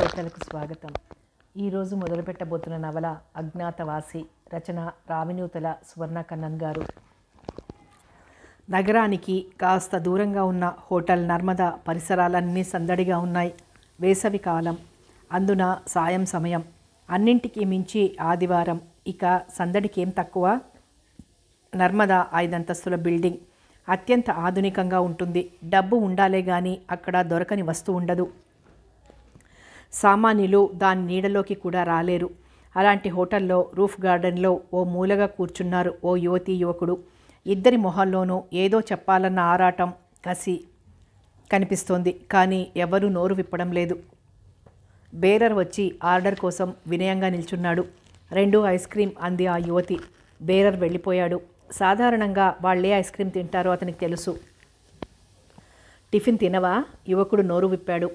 శ్రోతలకు స్వాగతం ఈరోజు మొదలుపెట్టబోతున్న నవల అజ్ఞాతవాసి రచన రావినూతల సువర్ణ కన్నన్ గారు నగరానికి కాస్త దూరంగా ఉన్న హోటల్ నర్మద పరిసరాలన్నీ సందడిగా ఉన్నాయి వేసవి కాలం అందున సాయం సమయం అన్నింటికి మించి ఆదివారం ఇక సందడికి ఏం తక్కువ నర్మద ఐదంతస్తుల బిల్డింగ్ అత్యంత ఆధునికంగా ఉంటుంది డబ్బు ఉండాలే కానీ అక్కడ దొరకని వస్తువు ఉండదు సామాన్యులు దాని నీడలోకి కూడా రాలేరు అలాంటి హోటల్లో రూఫ్ గార్డెన్లో ఓ మూలగా కూర్చున్నారు ఓ యువతీ యువకుడు ఇద్దరి మొహాల్లోనూ ఏదో చెప్పాలన్న ఆరాటం కసి కనిపిస్తోంది కానీ ఎవరూ నోరు విప్పడం లేదు బేరర్ వచ్చి ఆర్డర్ కోసం వినయంగా నిల్చున్నాడు రెండు ఐస్ క్రీమ్ అంది ఆ యువతి బేరర్ వెళ్ళిపోయాడు సాధారణంగా వాళ్ళే ఐస్ క్రీమ్ తింటారో అతనికి తెలుసు టిఫిన్ తినవా యువకుడు నోరు విప్పాడు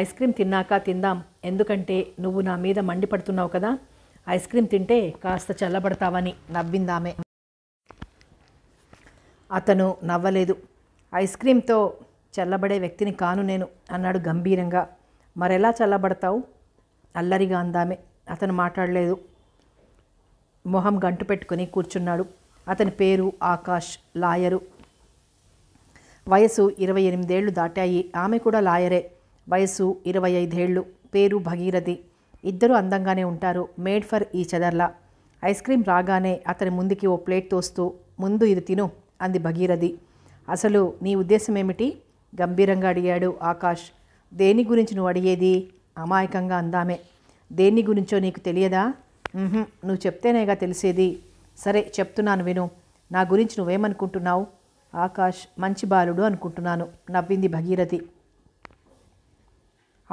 ఐస్ క్రీమ్ తిన్నాక తిందాం ఎందుకంటే నువ్వు నా మీద మండిపడుతున్నావు కదా ఐస్ క్రీమ్ తింటే కాస్త చల్లబడతావని నవ్విందామె అతను నవ్వలేదు ఐస్ క్రీమ్తో చల్లబడే వ్యక్తిని కాను నేను అన్నాడు గంభీరంగా మరెలా చల్లబడతావు అల్లరిగా అందామె అతను మాట్లాడలేదు మొహం గంటు పెట్టుకుని కూర్చున్నాడు అతని పేరు ఆకాష్ లాయరు వయసు ఇరవై ఎనిమిదేళ్లు దాటాయి ఆమె కూడా లాయరే వయసు ఇరవై ఐదేళ్లు పేరు భగీరథి ఇద్దరూ అందంగానే ఉంటారు మేడ్ ఫర్ ఈ చదర్లా ఐస్ క్రీం రాగానే అతని ముందుకి ఓ ప్లేట్ తోస్తూ ముందు ఇది తిను అంది భగీరథి అసలు నీ ఉద్దేశం ఏమిటి గంభీరంగా అడిగాడు ఆకాష్ దేని గురించి నువ్వు అడిగేది అమాయకంగా అందామే దేని గురించో నీకు తెలియదా నువ్వు చెప్తేనేగా తెలిసేది సరే చెప్తున్నాను విను నా గురించి నువ్వేమనుకుంటున్నావు ఆకాష్ మంచి బాలుడు అనుకుంటున్నాను నవ్వింది భగీరథి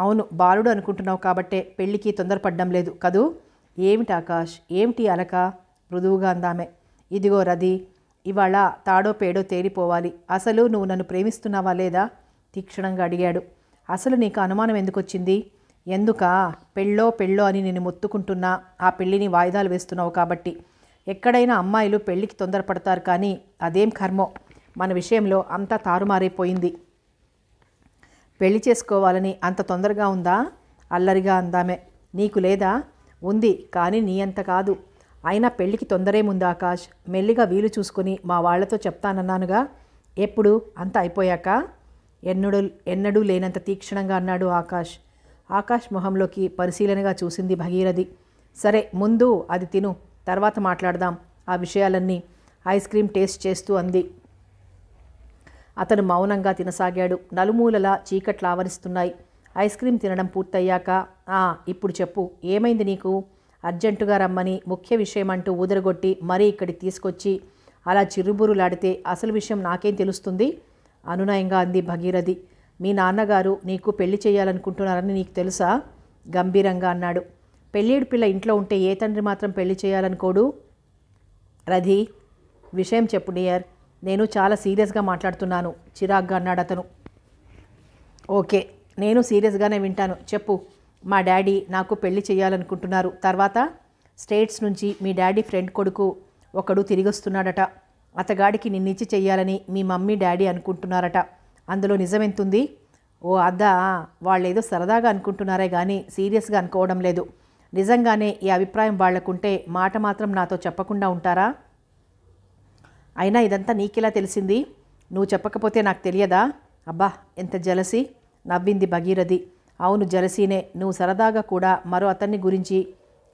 అవును బాలుడు అనుకుంటున్నావు కాబట్టే పెళ్లికి తొందరపడ్డం లేదు కదూ ఏమిటి ఆకాష్ ఏమిటి అలక మృదువుగా అందామే ఇదిగో రది ఇవాళ తాడో పేడో తేలిపోవాలి అసలు నువ్వు నన్ను ప్రేమిస్తున్నావా లేదా తీక్షణంగా అడిగాడు అసలు నీకు అనుమానం ఎందుకు వచ్చింది పెళ్ళో పెళ్ళో అని నేను మొత్తుకుంటున్నా ఆ పెళ్ళిని వాయిదాలు వేస్తున్నావు కాబట్టి ఎక్కడైనా అమ్మాయిలు పెళ్ళికి తొందరపడతారు కానీ అదేం కర్మో మన విషయంలో అంతా తారుమారైపోయింది పెళ్లి చేసుకోవాలని అంత తొందరగా ఉందా అల్లరిగా అందామే నీకు లేదా ఉంది కానీ నీ అంత కాదు అయినా పెళ్లికి తొందరేముంది ఆకాష్ మెల్లిగా వీలు చూసుకుని మా వాళ్లతో చెప్తానన్నానుగా ఎప్పుడు అంత అయిపోయాక ఎన్నడూ ఎన్నడూ లేనంత తీక్షణంగా అన్నాడు ఆకాష్ ఆకాష్ మొహంలోకి పరిశీలనగా చూసింది భగీరథి సరే ముందు అది తిను తర్వాత మాట్లాడదాం ఆ విషయాలన్నీ ఐస్ క్రీమ్ టేస్ట్ చేస్తూ అంది అతను మౌనంగా తినసాగాడు నలుమూలలా చీకట్లు ఆవరిస్తున్నాయి ఐస్ క్రీం తినడం పూర్తయ్యాక ఆ ఇప్పుడు చెప్పు ఏమైంది నీకు అర్జెంటుగా రమ్మని ముఖ్య విషయం అంటూ ఊదరగొట్టి మరీ ఇక్కడికి తీసుకొచ్చి అలా చిరుబురులాడితే అసలు విషయం నాకేం తెలుస్తుంది అనునయంగా అంది భగీరథి మీ నాన్నగారు నీకు పెళ్లి చేయాలనుకుంటున్నారని నీకు తెలుసా గంభీరంగా అన్నాడు పెళ్ళేడు పిల్ల ఇంట్లో ఉంటే ఏ తండ్రి మాత్రం పెళ్లి చేయాలనుకోడు రధి విషయం చెప్పు నియర్ నేను చాలా సీరియస్గా మాట్లాడుతున్నాను చిరాగ్గా అన్నాడు అతను ఓకే నేను సీరియస్గానే వింటాను చెప్పు మా డాడీ నాకు పెళ్లి చేయాలనుకుంటున్నారు తర్వాత స్టేట్స్ నుంచి మీ డాడీ ఫ్రెండ్ కొడుకు ఒకడు తిరిగొస్తున్నాడట అతగాడికి నిన్నిచ్చి చెయ్యాలని మీ మమ్మీ డాడీ అనుకుంటున్నారట అందులో నిజమెంతుంది ఓ వాళ్ళు వాళ్ళేదో సరదాగా అనుకుంటున్నారే కానీ సీరియస్గా అనుకోవడం లేదు నిజంగానే ఈ అభిప్రాయం వాళ్లకుంటే మాట మాత్రం నాతో చెప్పకుండా ఉంటారా అయినా ఇదంతా నీకెలా తెలిసింది నువ్వు చెప్పకపోతే నాకు తెలియదా అబ్బా ఎంత జలసి నవ్వింది భగీరథి అవును జలసీనే నువ్వు సరదాగా కూడా మరో అతన్ని గురించి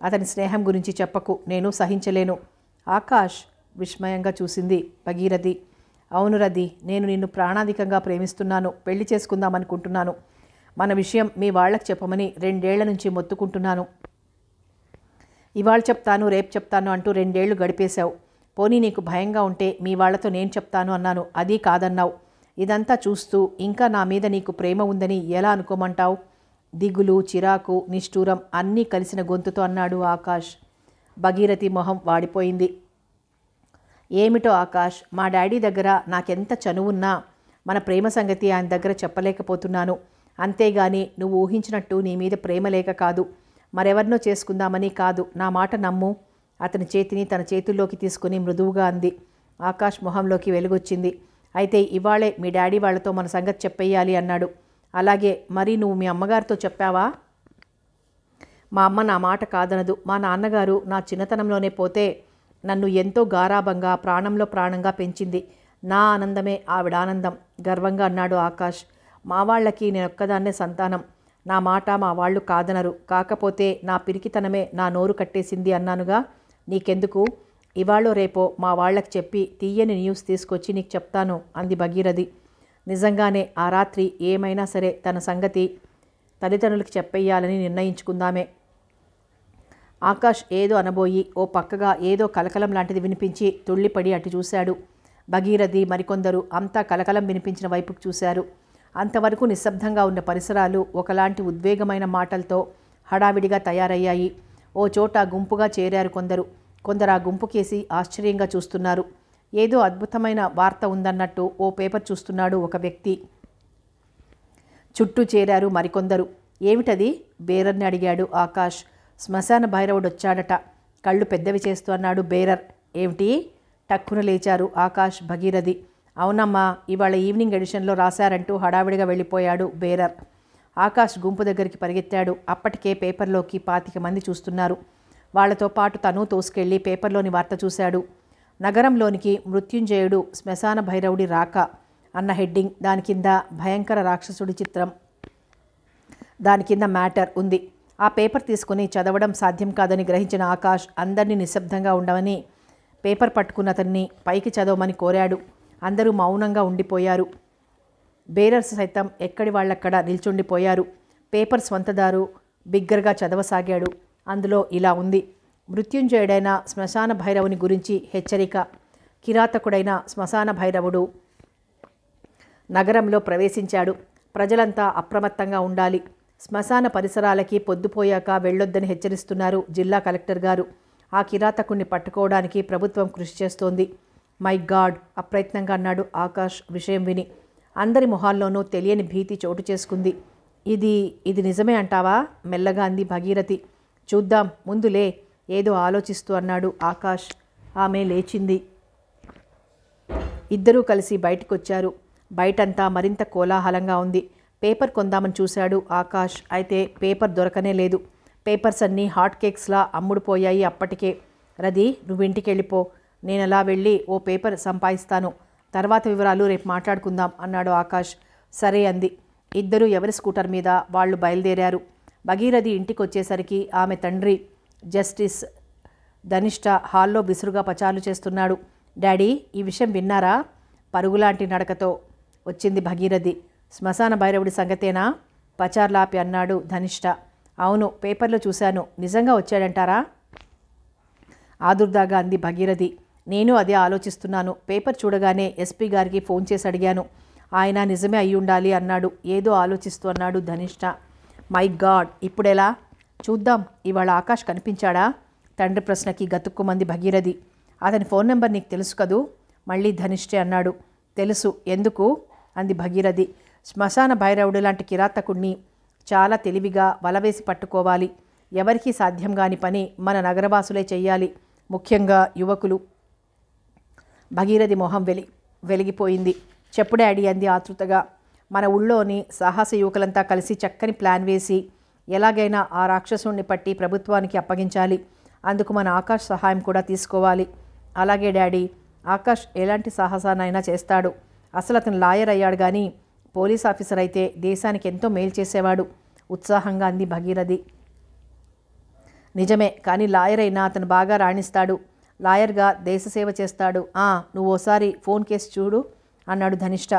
అతని స్నేహం గురించి చెప్పకు నేను సహించలేను ఆకాష్ విస్మయంగా చూసింది భగీరథి అవును రది నేను నిన్ను ప్రాణాధికంగా ప్రేమిస్తున్నాను పెళ్లి చేసుకుందామనుకుంటున్నాను మన విషయం మీ వాళ్లకు చెప్పమని రెండేళ్ల నుంచి మొత్తుకుంటున్నాను ఇవాళ చెప్తాను రేపు చెప్తాను అంటూ రెండేళ్లు గడిపేశావు పోనీ నీకు భయంగా ఉంటే మీ వాళ్లతో నేను చెప్తాను అన్నాను అది కాదన్నావు ఇదంతా చూస్తూ ఇంకా నా మీద నీకు ప్రేమ ఉందని ఎలా అనుకోమంటావు దిగులు చిరాకు నిష్ఠూరం అన్నీ కలిసిన గొంతుతో అన్నాడు ఆకాష్ భగీరథి మొహం వాడిపోయింది ఏమిటో ఆకాష్ మా డాడీ దగ్గర నాకెంత చనువున్నా మన ప్రేమ సంగతి ఆయన దగ్గర చెప్పలేకపోతున్నాను అంతేగాని నువ్వు ఊహించినట్టు నీ మీద ప్రేమ లేక కాదు మరెవరినో చేసుకుందామని కాదు నా మాట నమ్ము అతని చేతిని తన చేతుల్లోకి తీసుకుని మృదువుగా అంది ఆకాష్ మొహంలోకి వెలుగొచ్చింది అయితే ఇవాళే మీ డాడీ వాళ్లతో మన సంగతి చెప్పేయాలి అన్నాడు అలాగే మరి నువ్వు మీ అమ్మగారితో చెప్పావా మా అమ్మ నా మాట కాదనదు మా నాన్నగారు నా చిన్నతనంలోనే పోతే నన్ను ఎంతో గారాభంగా ప్రాణంలో ప్రాణంగా పెంచింది నా ఆనందమే ఆవిడ ఆనందం గర్వంగా అన్నాడు ఆకాష్ మా వాళ్ళకి ఒక్కదాన్నే సంతానం నా మాట మా వాళ్ళు కాదనరు కాకపోతే నా పిరికితనమే నా నోరు కట్టేసింది అన్నానుగా నీకెందుకు ఇవాళో రేపో మా వాళ్లకు చెప్పి తీయని న్యూస్ తీసుకొచ్చి నీకు చెప్తాను అంది భగీరథి నిజంగానే ఆ రాత్రి ఏమైనా సరే తన సంగతి తల్లిదండ్రులకు చెప్పేయాలని నిర్ణయించుకుందామే ఆకాష్ ఏదో అనబోయి ఓ పక్కగా ఏదో కలకలం లాంటిది వినిపించి తుళ్ళిపడి అటు చూశాడు భగీరథి మరికొందరు అంతా కలకలం వినిపించిన వైపుకు చూశారు అంతవరకు నిశ్శబ్దంగా ఉన్న పరిసరాలు ఒకలాంటి ఉద్వేగమైన మాటలతో హడావిడిగా తయారయ్యాయి ఓ చోట గుంపుగా చేరారు కొందరు కొందరు ఆ గుంపుకేసి ఆశ్చర్యంగా చూస్తున్నారు ఏదో అద్భుతమైన వార్త ఉందన్నట్టు ఓ పేపర్ చూస్తున్నాడు ఒక వ్యక్తి చుట్టూ చేరారు మరికొందరు ఏమిటది బేరర్ని అడిగాడు ఆకాష్ శ్మశాన భైరవుడు వచ్చాడట కళ్ళు పెద్దవి చేస్తూ అన్నాడు బేరర్ ఏమిటి టక్కున లేచారు ఆకాష్ భగీరథి అవునమ్మా ఇవాళ ఈవినింగ్ ఎడిషన్లో రాశారంటూ హడావిడిగా వెళ్ళిపోయాడు బేరర్ ఆకాష్ గుంపు దగ్గరికి పరిగెత్తాడు అప్పటికే పేపర్లోకి పాతిక మంది చూస్తున్నారు వాళ్లతో పాటు తను తోసుకెళ్లి పేపర్లోని వార్త చూశాడు నగరంలోనికి మృత్యుంజయుడు శ్మశాన భైరవుడి రాక అన్న హెడ్డింగ్ దాని కింద భయంకర రాక్షసుడి చిత్రం దాని కింద మ్యాటర్ ఉంది ఆ పేపర్ తీసుకుని చదవడం సాధ్యం కాదని గ్రహించిన ఆకాష్ అందరినీ నిశ్శబ్దంగా ఉండవని పేపర్ పట్టుకున్న అతన్ని పైకి చదవమని కోరాడు అందరూ మౌనంగా ఉండిపోయారు బేరర్స్ సైతం ఎక్కడి వాళ్ళక్కడ నిల్చుండిపోయారు పేపర్ స్వంతదారు బిగ్గరగా చదవసాగాడు అందులో ఇలా ఉంది మృత్యుంజయుడైన శ్మశాన భైరవుని గురించి హెచ్చరిక కిరాతకుడైన శ్మశాన భైరవుడు నగరంలో ప్రవేశించాడు ప్రజలంతా అప్రమత్తంగా ఉండాలి శ్మశాన పరిసరాలకి పొద్దుపోయాక వెళ్ళొద్దని హెచ్చరిస్తున్నారు జిల్లా కలెక్టర్ గారు ఆ కిరాతకుణ్ణి పట్టుకోవడానికి ప్రభుత్వం కృషి చేస్తోంది మై గాడ్ అప్రయత్నంగా అన్నాడు ఆకాష్ విషయం విని అందరి మొహాల్లోనూ తెలియని భీతి చోటు చేసుకుంది ఇది ఇది నిజమే అంటావా మెల్లగా అంది భగీరథి చూద్దాం ముందులే ఏదో ఆలోచిస్తూ అన్నాడు ఆకాష్ ఆమె లేచింది ఇద్దరూ కలిసి బయటకొచ్చారు బయటంతా మరింత కోలాహలంగా ఉంది పేపర్ కొందామని చూశాడు ఆకాష్ అయితే పేపర్ దొరకనే లేదు పేపర్స్ అన్నీ హాట్ కేక్స్లా అమ్ముడుపోయాయి అప్పటికే రది నువ్వు ఇంటికి వెళ్ళిపో నేను అలా వెళ్ళి ఓ పేపర్ సంపాదిస్తాను తర్వాత వివరాలు రేపు మాట్లాడుకుందాం అన్నాడు ఆకాష్ సరే అంది ఇద్దరూ ఎవరి స్కూటర్ మీద వాళ్ళు బయలుదేరారు భగీరథి ఇంటికొచ్చేసరికి ఆమె తండ్రి జస్టిస్ ధనిష్ట హాల్లో బిసురుగా పచారులు చేస్తున్నాడు డాడీ ఈ విషయం విన్నారా పరుగులాంటి నడకతో వచ్చింది భగీరథి శ్మశాన భైరవుడి సంగతేనా పచార్లాపి అన్నాడు ధనిష్ట అవును పేపర్లో చూశాను నిజంగా వచ్చాడంటారా ఆదుర్దాగా అంది భగీరథి నేను అదే ఆలోచిస్తున్నాను పేపర్ చూడగానే ఎస్పీ గారికి ఫోన్ చేసి అడిగాను ఆయన నిజమే అయి ఉండాలి అన్నాడు ఏదో ఆలోచిస్తూ అన్నాడు ధనిష్ట మై గాడ్ ఇప్పుడెలా చూద్దాం ఇవాళ ఆకాష్ కనిపించాడా తండ్రి ప్రశ్నకి గతుక్కుమంది భగీరథి అతని ఫోన్ నెంబర్ నీకు తెలుసు కదూ మళ్ళీ ధనిష్ఠే అన్నాడు తెలుసు ఎందుకు అంది భగీరథి శ్మశాన భైరవుడు లాంటి కిరాతకుణ్ణి చాలా తెలివిగా వలవేసి పట్టుకోవాలి ఎవరికీ సాధ్యం కాని పని మన నగరవాసులే చెయ్యాలి ముఖ్యంగా యువకులు భగీరథి మొహం వెలి వెలిగిపోయింది చెప్పు డాడీ అంది ఆతృతగా మన ఊళ్ళోని సాహస యువకులంతా కలిసి చక్కని ప్లాన్ వేసి ఎలాగైనా ఆ రాక్షసుణ్ణి పట్టి ప్రభుత్వానికి అప్పగించాలి అందుకు మన ఆకాష్ సహాయం కూడా తీసుకోవాలి అలాగే డాడీ ఆకాష్ ఎలాంటి సాహసానైనా చేస్తాడు అసలు అతను లాయర్ అయ్యాడు కానీ పోలీస్ ఆఫీసర్ అయితే దేశానికి ఎంతో మేలు చేసేవాడు ఉత్సాహంగా అంది భగీరథి నిజమే కానీ లాయర్ అయినా అతను బాగా రాణిస్తాడు లాయర్గా దేశ సేవ చేస్తాడు ఆ నువ్వు ఓసారి ఫోన్ కేసు చూడు అన్నాడు ధనిష్ట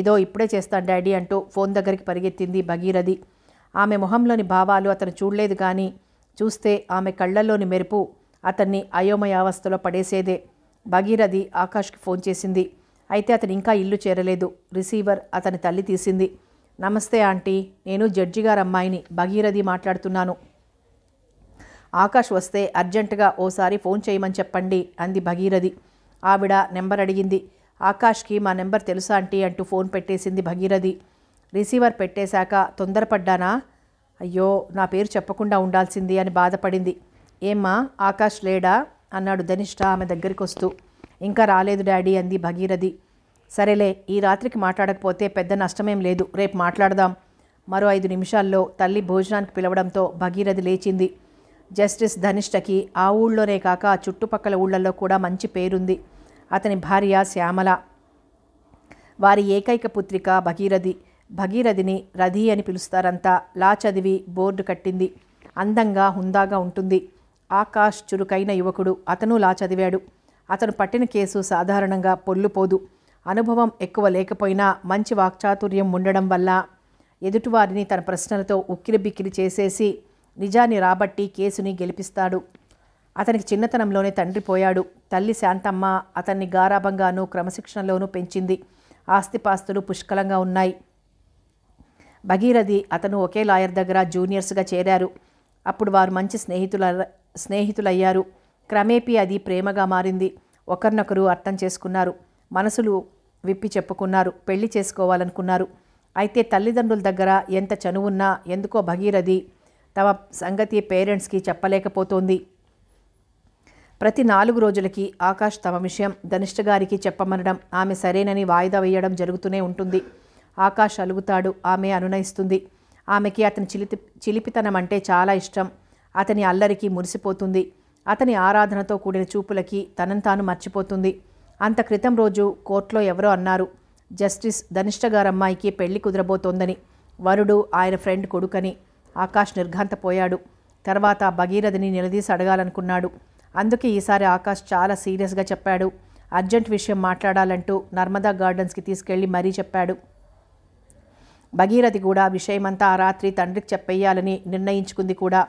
ఇదో ఇప్పుడే చేస్తాను డాడీ అంటూ ఫోన్ దగ్గరికి పరిగెత్తింది భగీరథి ఆమె మొహంలోని భావాలు అతను చూడలేదు కానీ చూస్తే ఆమె కళ్ళల్లోని మెరుపు అతన్ని అయోమయావస్థలో పడేసేదే భగీరథి ఆకాష్కి ఫోన్ చేసింది అయితే అతను ఇంకా ఇల్లు చేరలేదు రిసీవర్ అతని తల్లి తీసింది నమస్తే ఆంటీ నేను జడ్జి గారు అమ్మాయిని భగీరథి మాట్లాడుతున్నాను ఆకాష్ వస్తే అర్జెంటుగా ఓసారి ఫోన్ చేయమని చెప్పండి అంది భగీరథి ఆవిడ నెంబర్ అడిగింది ఆకాష్కి మా నెంబర్ తెలుసా అంటీ అంటూ ఫోన్ పెట్టేసింది భగీరథి రిసీవర్ పెట్టేశాక తొందరపడ్డానా అయ్యో నా పేరు చెప్పకుండా ఉండాల్సింది అని బాధపడింది ఏమ్మా ఆకాష్ లేడా అన్నాడు ధనిష్ట ఆమె దగ్గరికి వస్తూ ఇంకా రాలేదు డాడీ అంది భగీరథి సరేలే ఈ రాత్రికి మాట్లాడకపోతే పెద్ద నష్టమేం లేదు రేపు మాట్లాడదాం మరో ఐదు నిమిషాల్లో తల్లి భోజనానికి పిలవడంతో భగీరథి లేచింది జస్టిస్ ధనిష్టకి ఆ ఊళ్ళోనే కాక ఆ చుట్టుపక్కల ఊళ్ళల్లో కూడా మంచి పేరుంది అతని భార్య శ్యామల వారి ఏకైక పుత్రిక భగీరథి భగీరథిని రథి అని పిలుస్తారంతా లా చదివి బోర్డు కట్టింది అందంగా హుందాగా ఉంటుంది ఆకాష్ చురుకైన యువకుడు అతను లా చదివాడు అతను పట్టిన కేసు సాధారణంగా పొల్లుపోదు అనుభవం ఎక్కువ లేకపోయినా మంచి వాక్చాతుర్యం ఉండడం వల్ల ఎదుటివారిని తన ప్రశ్నలతో ఉక్కిరిబిక్కిరి చేసేసి నిజాన్ని రాబట్టి కేసుని గెలిపిస్తాడు అతనికి చిన్నతనంలోనే తండ్రి పోయాడు తల్లి శాంతమ్మ అతన్ని గారాభంగానూ క్రమశిక్షణలోనూ పెంచింది ఆస్తిపాస్తులు పుష్కలంగా ఉన్నాయి భగీరథి అతను ఒకే లాయర్ దగ్గర జూనియర్స్గా చేరారు అప్పుడు వారు మంచి స్నేహితుల స్నేహితులయ్యారు క్రమేపీ అది ప్రేమగా మారింది ఒకరినొకరు అర్థం చేసుకున్నారు మనసులు విప్పి చెప్పుకున్నారు పెళ్లి చేసుకోవాలనుకున్నారు అయితే తల్లిదండ్రుల దగ్గర ఎంత చనువున్నా ఎందుకో భగీరథి తమ సంగతి పేరెంట్స్కి చెప్పలేకపోతోంది ప్రతి నాలుగు రోజులకి ఆకాష్ తమ విషయం ధనిష్ట గారికి చెప్పమనడం ఆమె సరేనని వాయిదా వేయడం జరుగుతూనే ఉంటుంది ఆకాష్ అలుగుతాడు ఆమె అనునయిస్తుంది ఆమెకి అతని చిలిపి చిలిపితనం అంటే చాలా ఇష్టం అతని అల్లరికి మురిసిపోతుంది అతని ఆరాధనతో కూడిన చూపులకి తనను తాను మర్చిపోతుంది అంత క్రితం రోజు కోర్టులో ఎవరో అన్నారు జస్టిస్ ధనిష్ట గారమ్మాయికి పెళ్లి కుదరబోతోందని వరుడు ఆయన ఫ్రెండ్ కొడుకని ఆకాష్ నిర్ఘాంతపోయాడు తర్వాత భగీరథిని నిలదీసి అడగాలనుకున్నాడు అందుకే ఈసారి ఆకాష్ చాలా సీరియస్గా చెప్పాడు అర్జెంట్ విషయం మాట్లాడాలంటూ నర్మదా గార్డెన్స్కి తీసుకెళ్లి మరీ చెప్పాడు భగీరథి కూడా విషయమంతా ఆ రాత్రి తండ్రికి చెప్పేయాలని నిర్ణయించుకుంది కూడా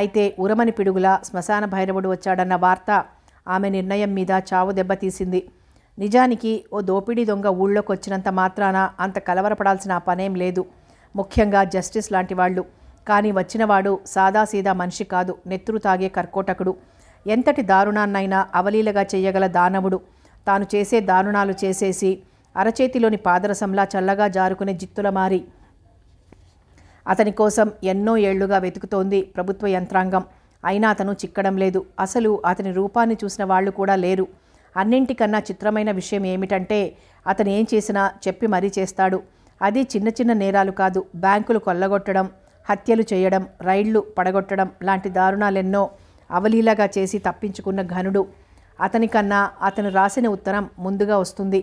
అయితే ఉరమని పిడుగుల శ్మశాన భైరవుడు వచ్చాడన్న వార్త ఆమె నిర్ణయం మీద చావు దెబ్బతీసింది నిజానికి ఓ దోపిడీ దొంగ ఊళ్ళోకి వచ్చినంత మాత్రాన అంత కలవరపడాల్సిన పనేం లేదు ముఖ్యంగా జస్టిస్ లాంటి వాళ్ళు కానీ వచ్చినవాడు సాదాసీదా మనిషి కాదు నెత్తురు తాగే కర్కోటకుడు ఎంతటి దారుణాన్నైనా అవలీలగా చేయగల దానవుడు తాను చేసే దారుణాలు చేసేసి అరచేతిలోని పాదరసంలా చల్లగా జారుకునే జిత్తులమారి అతని కోసం ఎన్నో ఏళ్లుగా వెతుకుతోంది ప్రభుత్వ యంత్రాంగం అయినా అతను చిక్కడం లేదు అసలు అతని రూపాన్ని చూసిన వాళ్ళు కూడా లేరు అన్నింటికన్నా చిత్రమైన విషయం ఏమిటంటే అతను ఏం చేసినా చెప్పి మరీ చేస్తాడు అది చిన్న చిన్న నేరాలు కాదు బ్యాంకులు కొల్లగొట్టడం హత్యలు చేయడం రైళ్లు పడగొట్టడం లాంటి దారుణాలెన్నో అవలీలగా చేసి తప్పించుకున్న ఘనుడు అతనికన్నా అతను రాసిన ఉత్తరం ముందుగా వస్తుంది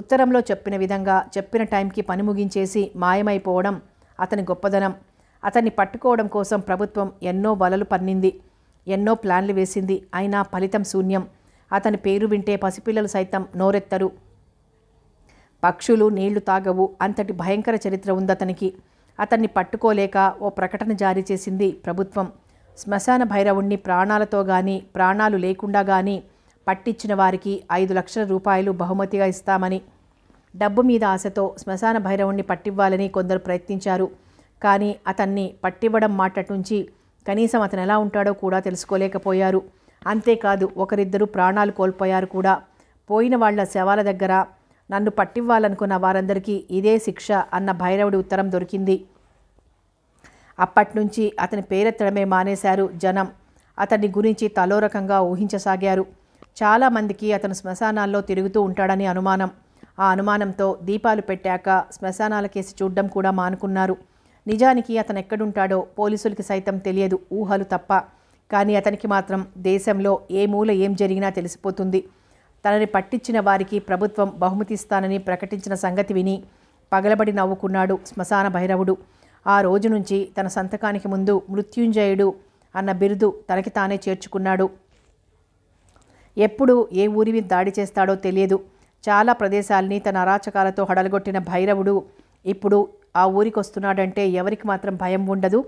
ఉత్తరంలో చెప్పిన విధంగా చెప్పిన టైంకి పని ముగించేసి మాయమైపోవడం అతని గొప్పదనం అతన్ని పట్టుకోవడం కోసం ప్రభుత్వం ఎన్నో వలలు పన్నింది ఎన్నో ప్లాన్లు వేసింది అయినా ఫలితం శూన్యం అతని పేరు వింటే పసిపిల్లలు సైతం నోరెత్తరు పక్షులు నీళ్లు తాగవు అంతటి భయంకర చరిత్ర ఉంది అతనికి అతన్ని పట్టుకోలేక ఓ ప్రకటన జారీ చేసింది ప్రభుత్వం శ్మశాన భైరవుణ్ణి ప్రాణాలతో గాని ప్రాణాలు లేకుండా గాని పట్టించిన వారికి ఐదు లక్షల రూపాయలు బహుమతిగా ఇస్తామని డబ్బు మీద ఆశతో శ్మశాన భైరవుణ్ణి పట్టివ్వాలని కొందరు ప్రయత్నించారు కానీ అతన్ని పట్టివ్వడం మాటటుంచి కనీసం అతను ఎలా ఉంటాడో కూడా తెలుసుకోలేకపోయారు అంతేకాదు ఒకరిద్దరు ప్రాణాలు కోల్పోయారు కూడా పోయిన వాళ్ల శవాల దగ్గర నన్ను పట్టివ్వాలనుకున్న వారందరికీ ఇదే శిక్ష అన్న భైరవుడి ఉత్తరం దొరికింది అప్పట్నుంచి అతని పేరెత్తడమే మానేశారు జనం అతని గురించి తలోరకంగా ఊహించసాగారు చాలామందికి అతను శ్మశానాల్లో తిరుగుతూ ఉంటాడని అనుమానం ఆ అనుమానంతో దీపాలు పెట్టాక శ్మశానాల కేసి చూడ్డం కూడా మానుకున్నారు నిజానికి అతను ఎక్కడుంటాడో పోలీసులకి సైతం తెలియదు ఊహలు తప్ప కానీ అతనికి మాత్రం దేశంలో ఏ మూల ఏం జరిగినా తెలిసిపోతుంది తనని పట్టించిన వారికి ప్రభుత్వం బహుమతిస్తానని ప్రకటించిన సంగతి విని పగలబడి నవ్వుకున్నాడు శ్మశాన భైరవుడు ఆ రోజు నుంచి తన సంతకానికి ముందు మృత్యుంజయుడు అన్న బిరుదు తనకి తానే చేర్చుకున్నాడు ఎప్పుడు ఏ ఊరిని దాడి చేస్తాడో తెలియదు చాలా ప్రదేశాల్ని తన అరాచకాలతో హడలగొట్టిన భైరవుడు ఇప్పుడు ఆ ఊరికి వస్తున్నాడంటే ఎవరికి మాత్రం భయం ఉండదు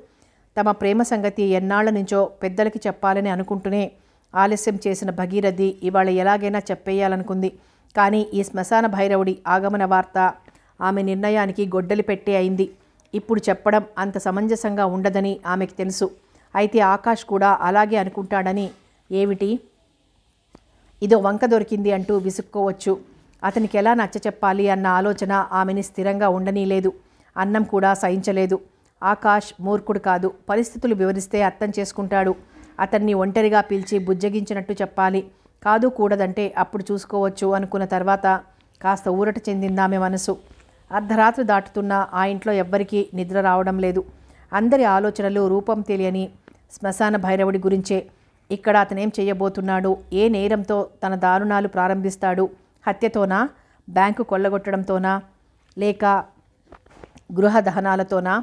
తమ ప్రేమ సంగతి ఎన్నాళ్ల నుంచో పెద్దలకి చెప్పాలని అనుకుంటూనే ఆలస్యం చేసిన భగీరథి ఇవాళ ఎలాగైనా చెప్పేయాలనుకుంది కానీ ఈ శ్మశాన భైరవుడి ఆగమన వార్త ఆమె నిర్ణయానికి గొడ్డలి పెట్టే అయింది ఇప్పుడు చెప్పడం అంత సమంజసంగా ఉండదని ఆమెకు తెలుసు అయితే ఆకాష్ కూడా అలాగే అనుకుంటాడని ఏమిటి ఇదో వంక దొరికింది అంటూ విసుక్కోవచ్చు అతనికి ఎలా నచ్చ చెప్పాలి అన్న ఆలోచన ఆమెని స్థిరంగా ఉండనీలేదు అన్నం కూడా సహించలేదు ఆకాష్ మూర్ఖుడు కాదు పరిస్థితులు వివరిస్తే అర్థం చేసుకుంటాడు అతన్ని ఒంటరిగా పిలిచి బుజ్జగించినట్టు చెప్పాలి కాదు కూడదంటే అప్పుడు చూసుకోవచ్చు అనుకున్న తర్వాత కాస్త ఊరట చెందిందామె మనసు అర్ధరాత్రి దాటుతున్నా ఆ ఇంట్లో ఎవ్వరికీ నిద్ర రావడం లేదు అందరి ఆలోచనలు రూపం తెలియని శ్మశాన భైరవుడి గురించే ఇక్కడ అతనేం చేయబోతున్నాడు ఏ నేరంతో తన దారుణాలు ప్రారంభిస్తాడు హత్యతోనా బ్యాంకు కొల్లగొట్టడంతోనా లేక గృహ దహనాలతోనా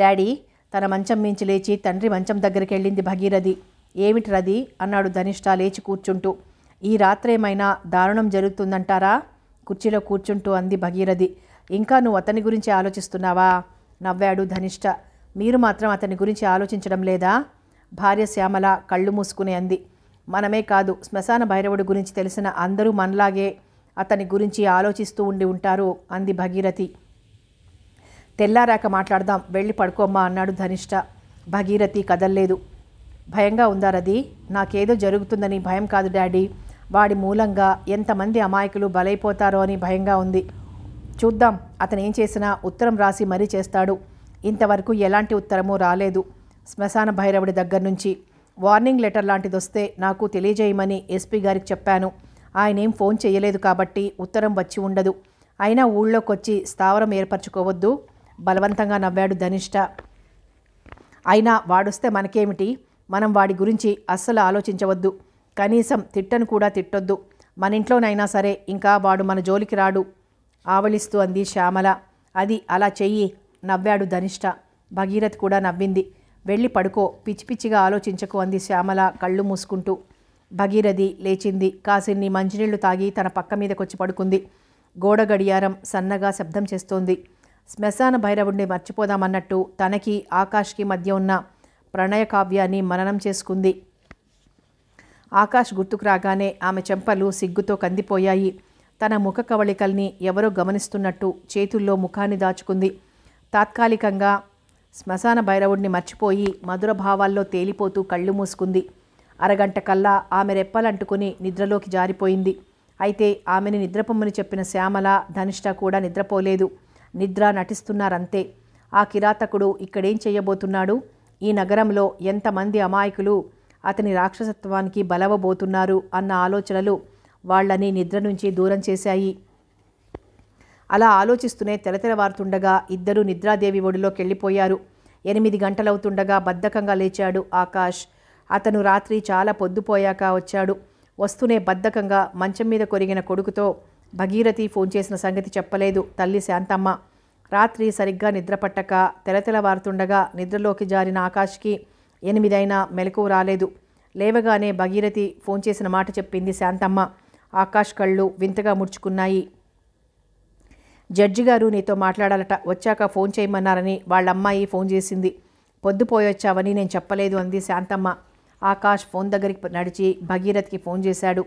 డాడీ తన మంచం మించి లేచి తండ్రి మంచం దగ్గరికి వెళ్ళింది భగీరథి ఏమిట్రది అన్నాడు ధనిష్ట లేచి కూర్చుంటూ ఈ రాత్రేమైనా దారుణం జరుగుతుందంటారా కుర్చీలో కూర్చుంటూ అంది భగీరథి ఇంకా నువ్వు అతని గురించి ఆలోచిస్తున్నావా నవ్వాడు ధనిష్ట మీరు మాత్రం అతని గురించి ఆలోచించడం లేదా భార్య శ్యామల కళ్ళు మూసుకుని అంది మనమే కాదు శ్మశాన భైరవుడి గురించి తెలిసిన అందరూ మనలాగే అతని గురించి ఆలోచిస్తూ ఉండి ఉంటారు అంది భగీరథి తెల్లారాక మాట్లాడదాం వెళ్ళి పడుకోమ్మా అన్నాడు ధనిష్ట భగీరథి కదల్లేదు భయంగా ఉందారది నాకేదో జరుగుతుందని భయం కాదు డాడీ వాడి మూలంగా ఎంతమంది అమాయకులు బలైపోతారో అని భయంగా ఉంది చూద్దాం అతను ఏం చేసినా ఉత్తరం రాసి మరీ చేస్తాడు ఇంతవరకు ఎలాంటి ఉత్తరమూ రాలేదు శ్మశాన భైరవుడి దగ్గర నుంచి వార్నింగ్ లెటర్ లాంటిది వస్తే నాకు తెలియజేయమని ఎస్పీ గారికి చెప్పాను ఆయనేం ఫోన్ చేయలేదు కాబట్టి ఉత్తరం వచ్చి ఉండదు అయినా ఊళ్ళోకొచ్చి స్థావరం ఏర్పరచుకోవద్దు బలవంతంగా నవ్వాడు ధనిష్ట అయినా వాడొస్తే మనకేమిటి మనం వాడి గురించి అస్సలు ఆలోచించవద్దు కనీసం తిట్టను కూడా తిట్టొద్దు మన ఇంట్లోనైనా సరే ఇంకా వాడు మన జోలికి రాడు ఆవలిస్తూ అంది శ్యామల అది అలా చెయ్యి నవ్వాడు ధనిష్ట భగీరథ్ కూడా నవ్వింది వెళ్ళి పడుకో పిచ్చి పిచ్చిగా ఆలోచించకు అంది శ్యామల కళ్ళు మూసుకుంటూ భగీరథి లేచింది కాసిన్ని మంచినీళ్లు తాగి తన పక్క మీదకొచ్చి పడుకుంది గోడ గడియారం సన్నగా శబ్దం చేస్తోంది శ్మశాన భైరవుణ్ణి మర్చిపోదామన్నట్టు తనకి ఆకాష్కి మధ్య ఉన్న ప్రణయ కావ్యాన్ని మననం చేసుకుంది ఆకాష్ గుర్తుకు రాగానే ఆమె చెంపలు సిగ్గుతో కందిపోయాయి తన ముఖ కవళికల్ని ఎవరో గమనిస్తున్నట్టు చేతుల్లో ముఖాన్ని దాచుకుంది తాత్కాలికంగా శ్మశాన భైరవుడిని మర్చిపోయి మధుర భావాల్లో తేలిపోతూ కళ్ళు మూసుకుంది అరగంట కల్లా ఆమె రెప్పలంటుకుని నిద్రలోకి జారిపోయింది అయితే ఆమెని నిద్రపొమ్మని చెప్పిన శ్యామల ధనిష్ట కూడా నిద్రపోలేదు నిద్ర నటిస్తున్నారంతే ఆ కిరాతకుడు ఇక్కడేం చేయబోతున్నాడు ఈ నగరంలో ఎంతమంది అమాయకులు అతని రాక్షసత్వానికి బలవబోతున్నారు అన్న ఆలోచనలు వాళ్ళని నిద్ర నుంచి దూరం చేశాయి అలా ఆలోచిస్తూనే తెలతెలవారుతుండగా ఇద్దరూ నిద్రాదేవి ఒడిలోకి వెళ్ళిపోయారు ఎనిమిది గంటలవుతుండగా బద్ధకంగా లేచాడు ఆకాష్ అతను రాత్రి చాలా పొద్దుపోయాక వచ్చాడు వస్తూనే బద్ధకంగా మంచం మీద కొరిగిన కొడుకుతో భగీరథి ఫోన్ చేసిన సంగతి చెప్పలేదు తల్లి శాంతమ్మ రాత్రి సరిగ్గా నిద్రపట్టక తెలతెలవారుతుండగా నిద్రలోకి జారిన ఆకాష్కి ఎనిమిదైనా మెలకువ రాలేదు లేవగానే భగీరథి ఫోన్ చేసిన మాట చెప్పింది శాంతమ్మ ఆకాష్ కళ్ళు వింతగా ముడుచుకున్నాయి జడ్జి గారు నీతో మాట్లాడాలట వచ్చాక ఫోన్ చేయమన్నారని వాళ్ళ అమ్మాయి ఫోన్ చేసింది పొద్దుపోయొచ్చావని నేను చెప్పలేదు అంది శాంతమ్మ ఆకాష్ ఫోన్ దగ్గరికి నడిచి భగీరథ్కి ఫోన్ చేశాడు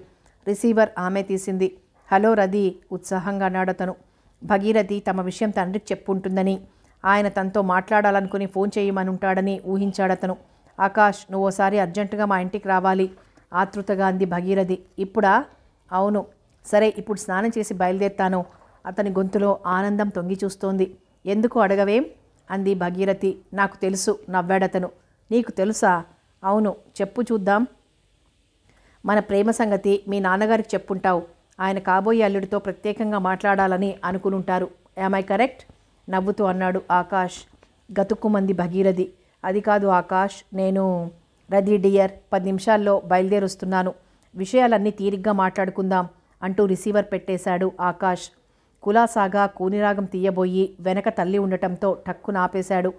రిసీవర్ ఆమె తీసింది హలో రది ఉత్సాహంగా అన్నాడు అతను భగీరథి తమ విషయం తండ్రికి చెప్పుంటుందని ఆయన తనతో మాట్లాడాలనుకుని ఫోన్ చేయమని ఉంటాడని ఊహించాడతను ఆకాష్ నువ్వు అర్జెంటుగా మా ఇంటికి రావాలి ఆతృతగా అంది భగీరథి ఇప్పుడా అవును సరే ఇప్పుడు స్నానం చేసి బయలుదేరుతాను అతని గొంతులో ఆనందం తొంగి చూస్తోంది ఎందుకు అడగవేం అంది భగీరథి నాకు తెలుసు నవ్వాడతను నీకు తెలుసా అవును చెప్పు చూద్దాం మన ప్రేమ సంగతి మీ నాన్నగారికి చెప్పుంటావు ఆయన కాబోయే అల్లుడితో ప్రత్యేకంగా మాట్లాడాలని అనుకునుంటారు ఐ కరెక్ట్ నవ్వుతూ అన్నాడు ఆకాష్ గతుక్కుమంది భగీరథి అది కాదు ఆకాష్ నేను రది డియర్ పది నిమిషాల్లో బయలుదేరుస్తున్నాను విషయాలన్నీ తీరిగ్గా మాట్లాడుకుందాం అంటూ రిసీవర్ పెట్టేశాడు ఆకాష్ కులాసాగా కూనిరాగం తీయబోయి వెనక తల్లి ఉండటంతో టక్కు ఆపేశాడు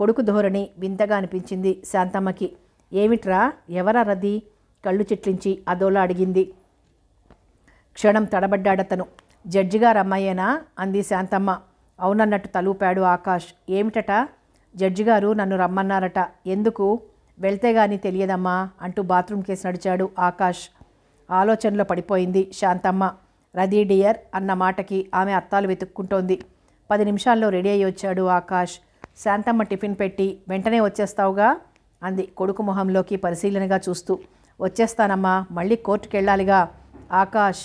కొడుకు ధోరణి వింతగా అనిపించింది శాంతమ్మకి ఏమిట్రా ఎవరా రది కళ్ళు చిట్లించి అదోలా అడిగింది క్షణం తడబడ్డాడతను జడ్జిగా రమ్మయ్యేనా అంది శాంతమ్మ అవునన్నట్టు తలూపాడు ఆకాష్ ఏమిటట జడ్జిగారు నన్ను రమ్మన్నారట ఎందుకు వెళ్తే గాని తెలియదమ్మా అంటూ బాత్రూమ్ కేసు నడిచాడు ఆకాష్ ఆలోచనలో పడిపోయింది శాంతమ్మ రదీ డియర్ అన్న మాటకి ఆమె అత్తాలు వెతుక్కుంటోంది పది నిమిషాల్లో రెడీ అయ్యి వచ్చాడు ఆకాష్ శాంతమ్మ టిఫిన్ పెట్టి వెంటనే వచ్చేస్తావుగా అంది కొడుకు మొహంలోకి పరిశీలనగా చూస్తూ వచ్చేస్తానమ్మా మళ్ళీ కోర్టుకెళ్ళాలిగా ఆకాష్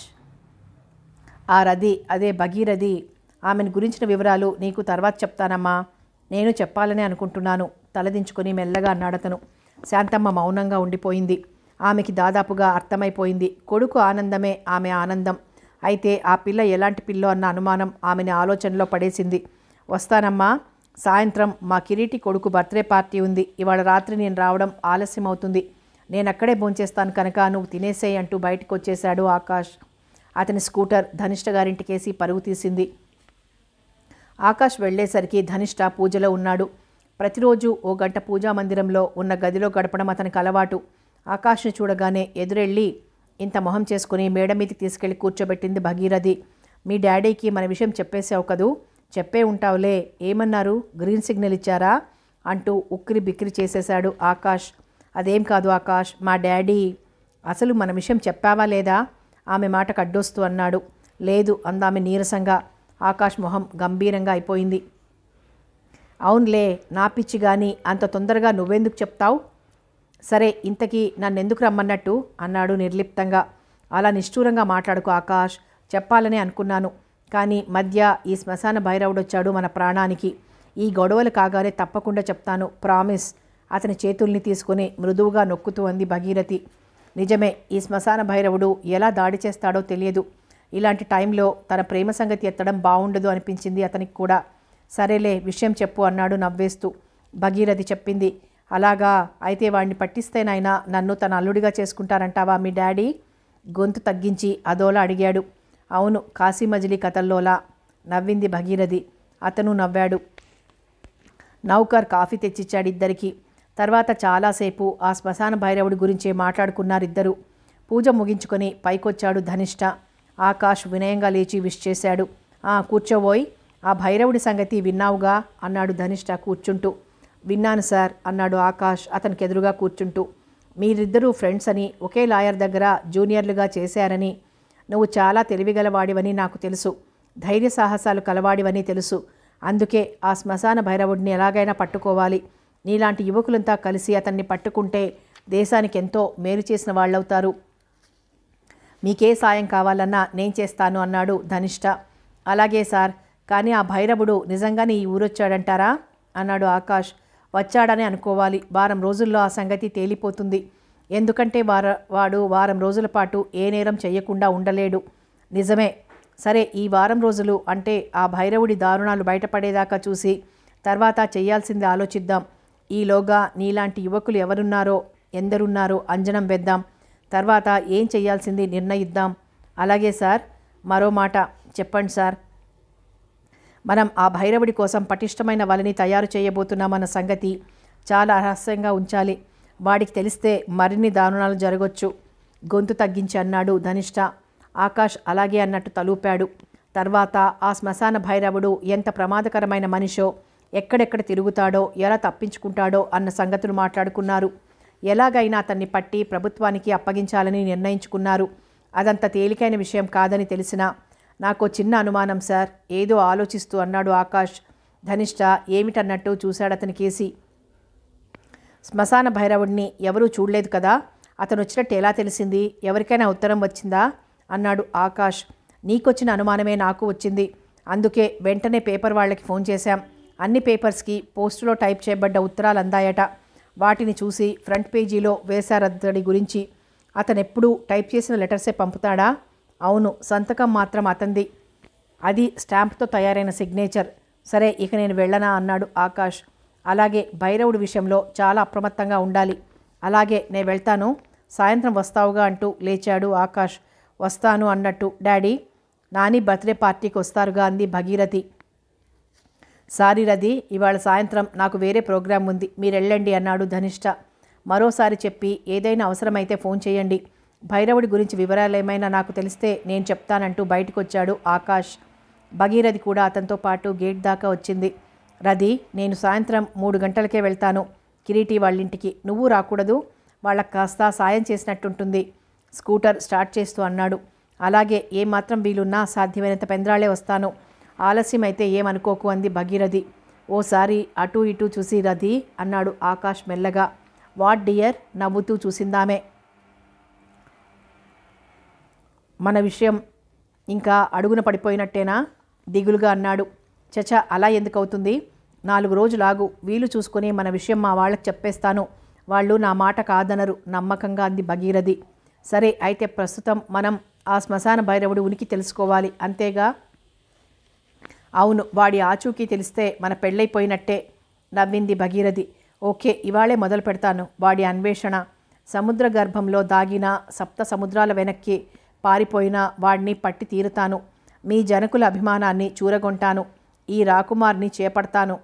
ఆ రది అదే భగీరథి ఆమెను గురించిన వివరాలు నీకు తర్వాత చెప్తానమ్మా నేను చెప్పాలని అనుకుంటున్నాను తలదించుకొని మెల్లగా అన్నాడతను శాంతమ్మ మౌనంగా ఉండిపోయింది ఆమెకి దాదాపుగా అర్థమైపోయింది కొడుకు ఆనందమే ఆమె ఆనందం అయితే ఆ పిల్ల ఎలాంటి పిల్లో అన్న అనుమానం ఆమెని ఆలోచనలో పడేసింది వస్తానమ్మా సాయంత్రం మా కిరీటి కొడుకు బర్త్డే పార్టీ ఉంది ఇవాళ రాత్రి నేను రావడం ఆలస్యం అవుతుంది నేను అక్కడే భోంచేస్తాను కనుక నువ్వు తినేసేయి అంటూ బయటకు వచ్చేశాడు ఆకాష్ అతని స్కూటర్ ధనిష్ట గారింటికేసి పరుగు తీసింది ఆకాష్ వెళ్లేసరికి ధనిష్ట పూజలో ఉన్నాడు ప్రతిరోజు ఓ గంట పూజా మందిరంలో ఉన్న గదిలో గడపడం అతనికి అలవాటు ఆకాష్ను చూడగానే ఎదురెళ్ళి ఇంత మొహం చేసుకుని మేడ మీదకి తీసుకెళ్లి కూర్చోబెట్టింది భగీరథి మీ డాడీకి మన విషయం చెప్పేసావు కదూ చెప్పే ఉంటావులే ఏమన్నారు గ్రీన్ సిగ్నల్ ఇచ్చారా అంటూ ఉక్కిరి బిక్కిరి చేసేశాడు ఆకాష్ అదేం కాదు ఆకాష్ మా డాడీ అసలు మన విషయం చెప్పావా లేదా ఆమె మాటకు అడ్డొస్తూ అన్నాడు లేదు అందామె నీరసంగా ఆకాష్ మొహం గంభీరంగా అయిపోయింది అవునులే నా పిచ్చి కానీ అంత తొందరగా నువ్వెందుకు చెప్తావు సరే ఇంతకీ నన్నెందుకు రమ్మన్నట్టు అన్నాడు నిర్లిప్తంగా అలా నిష్ఠూరంగా మాట్లాడుకు ఆకాష్ చెప్పాలని అనుకున్నాను కానీ మధ్య ఈ శ్మశాన భైరవుడొచ్చాడు మన ప్రాణానికి ఈ గొడవలు కాగానే తప్పకుండా చెప్తాను ప్రామిస్ అతని చేతుల్ని తీసుకుని మృదువుగా నొక్కుతూ అంది భగీరథి నిజమే ఈ శ్మశాన భైరవుడు ఎలా దాడి చేస్తాడో తెలియదు ఇలాంటి టైంలో తన ప్రేమ సంగతి ఎత్తడం బాగుండదు అనిపించింది అతనికి కూడా సరేలే విషయం చెప్పు అన్నాడు నవ్వేస్తూ భగీరథి చెప్పింది అలాగా అయితే వాడిని పట్టిస్తేనైనా నన్ను తన అల్లుడిగా చేసుకుంటారంటావా మీ డాడీ గొంతు తగ్గించి అదోలా అడిగాడు అవును కాశీ మజిలీ కథల్లోలా నవ్వింది భగీరథి అతను నవ్వాడు నౌకర్ కాఫీ తెచ్చిచ్చాడు ఇద్దరికీ తర్వాత చాలాసేపు ఆ శ్మశాన భైరవుడి గురించే మాట్లాడుకున్నారిద్దరూ పూజ ముగించుకొని పైకొచ్చాడు ధనిష్ట ఆకాష్ వినయంగా లేచి విష్ చేశాడు ఆ కూర్చోబోయి ఆ భైరవుడి సంగతి విన్నావుగా అన్నాడు ధనిష్ట కూర్చుంటూ విన్నాను సార్ అన్నాడు ఆకాష్ అతనికి ఎదురుగా కూర్చుంటూ మీరిద్దరూ ఫ్రెండ్స్ అని ఒకే లాయర్ దగ్గర జూనియర్లుగా చేశారని నువ్వు చాలా తెలివిగలవాడివని నాకు తెలుసు ధైర్య సాహసాలు కలవాడివని తెలుసు అందుకే ఆ శ్మశాన భైరవుడిని ఎలాగైనా పట్టుకోవాలి నీలాంటి యువకులంతా కలిసి అతన్ని పట్టుకుంటే దేశానికి ఎంతో మేలు చేసిన వాళ్ళవుతారు మీకే సాయం కావాలన్నా నేను చేస్తాను అన్నాడు ధనిష్ట అలాగే సార్ కానీ ఆ భైరవుడు నిజంగానే ఈ ఊరొచ్చాడంటారా అన్నాడు ఆకాష్ వచ్చాడని అనుకోవాలి వారం రోజుల్లో ఆ సంగతి తేలిపోతుంది ఎందుకంటే వార వాడు వారం రోజుల పాటు ఏ నేరం చేయకుండా ఉండలేడు నిజమే సరే ఈ వారం రోజులు అంటే ఆ భైరవుడి దారుణాలు బయటపడేదాకా చూసి తర్వాత చేయాల్సింది ఆలోచిద్దాం ఈలోగా నీలాంటి యువకులు ఎవరున్నారో ఎందరున్నారో అంజనం వేద్దాం తర్వాత ఏం చేయాల్సింది నిర్ణయిద్దాం అలాగే సార్ మరో మాట చెప్పండి సార్ మనం ఆ భైరవుడి కోసం పటిష్టమైన వాళ్ళని తయారు చేయబోతున్నామన్న సంగతి చాలా రహస్యంగా ఉంచాలి వాడికి తెలిస్తే మరిన్ని దారుణాలు జరగొచ్చు గొంతు తగ్గించి అన్నాడు ధనిష్ట ఆకాష్ అలాగే అన్నట్టు తలూపాడు తర్వాత ఆ శ్మశాన భైరవుడు ఎంత ప్రమాదకరమైన మనిషో ఎక్కడెక్కడ తిరుగుతాడో ఎలా తప్పించుకుంటాడో అన్న సంగతులు మాట్లాడుకున్నారు ఎలాగైనా అతన్ని పట్టి ప్రభుత్వానికి అప్పగించాలని నిర్ణయించుకున్నారు అదంత తేలికైన విషయం కాదని తెలిసినా నాకు చిన్న అనుమానం సార్ ఏదో ఆలోచిస్తూ అన్నాడు ఆకాష్ ధనిష్ట ఏమిటన్నట్టు చూశాడు అతని కేసి శ్మశాన భైరవుడిని ఎవరూ చూడలేదు కదా అతను వచ్చినట్టు ఎలా తెలిసింది ఎవరికైనా ఉత్తరం వచ్చిందా అన్నాడు ఆకాష్ నీకొచ్చిన అనుమానమే నాకు వచ్చింది అందుకే వెంటనే పేపర్ వాళ్ళకి ఫోన్ చేశాం అన్ని పేపర్స్కి పోస్టులో టైప్ చేయబడ్డ ఉత్తరాలు అందాయట వాటిని చూసి ఫ్రంట్ పేజీలో వేశారద్దడి గురించి ఎప్పుడూ టైప్ చేసిన లెటర్సే పంపుతాడా అవును సంతకం మాత్రం అతంది అది స్టాంప్తో తయారైన సిగ్నేచర్ సరే ఇక నేను వెళ్ళనా అన్నాడు ఆకాష్ అలాగే భైరవుడి విషయంలో చాలా అప్రమత్తంగా ఉండాలి అలాగే నేను వెళ్తాను సాయంత్రం వస్తావుగా అంటూ లేచాడు ఆకాష్ వస్తాను అన్నట్టు డాడీ నాని బర్త్డే పార్టీకి వస్తారుగా అంది భగీరథి సారీ రది ఇవాళ సాయంత్రం నాకు వేరే ప్రోగ్రాం ఉంది మీరెళ్ళండి అన్నాడు ధనిష్ట మరోసారి చెప్పి ఏదైనా అవసరమైతే ఫోన్ చేయండి భైరవుడి గురించి వివరాలు ఏమైనా నాకు తెలిస్తే నేను చెప్తానంటూ బయటకొచ్చాడు ఆకాష్ భగీరథి కూడా అతనితో పాటు గేట్ దాకా వచ్చింది రది నేను సాయంత్రం మూడు గంటలకే వెళ్తాను కిరీటి వాళ్ళింటికి నువ్వు రాకూడదు వాళ్ళకు కాస్త సాయం చేసినట్టుంటుంది స్కూటర్ స్టార్ట్ చేస్తూ అన్నాడు అలాగే ఏమాత్రం వీలున్నా సాధ్యమైనంత పెంద్రాలే వస్తాను ఆలస్యమైతే ఏమనుకోకు అంది భగీరథి ఓసారి అటూ ఇటూ చూసి రథి అన్నాడు ఆకాష్ మెల్లగా వాట్ డియర్ నవ్వుతూ చూసిందామే మన విషయం ఇంకా అడుగున పడిపోయినట్టేనా దిగులుగా అన్నాడు చచ అలా ఎందుకు అవుతుంది నాలుగు రోజులాగు వీలు చూసుకుని మన విషయం మా వాళ్ళకి చెప్పేస్తాను వాళ్ళు నా మాట కాదనరు నమ్మకంగా అంది భగీరథి సరే అయితే ప్రస్తుతం మనం ఆ శ్మశాన భైరవుడి ఉనికి తెలుసుకోవాలి అంతేగా అవును వాడి ఆచూకీ తెలిస్తే మన పెళ్ళైపోయినట్టే నవ్వింది భగీరథి ఓకే ఇవాళే మొదలు పెడతాను వాడి అన్వేషణ సముద్ర గర్భంలో దాగిన సప్త సముద్రాల వెనక్కి పారిపోయినా వాడిని పట్టి తీరుతాను మీ జనకుల అభిమానాన్ని చూరగొంటాను ఈ రాకుమార్ని చేపడతాను